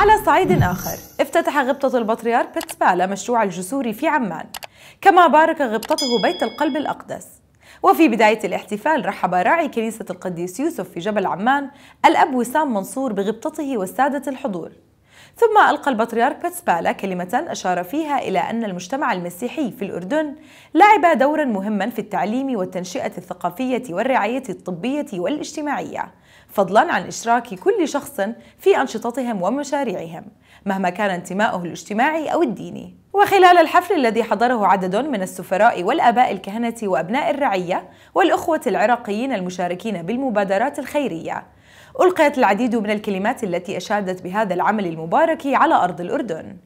على صعيد آخر افتتح غبطة البطريرك بتسبالا مشروع الجسور في عمان كما بارك غبطته بيت القلب الأقدس وفي بداية الاحتفال رحب راعي كنيسة القديس يوسف في جبل عمان الأب وسام منصور بغبطته والسادة الحضور ثم ألقى البطريرك بتسبالا كلمة أشار فيها إلى أن المجتمع المسيحي في الأردن لعب دورا مهما في التعليم والتنشئة الثقافية والرعاية الطبية والاجتماعية فضلا عن إشراك كل شخص في أنشطتهم ومشاريعهم مهما كان انتماؤه الاجتماعي أو الديني وخلال الحفل الذي حضره عدد من السفراء والآباء الكهنة وأبناء الرعية والأخوة العراقيين المشاركين بالمبادرات الخيرية ألقيت العديد من الكلمات التي أشادت بهذا العمل المبارك على أرض الأردن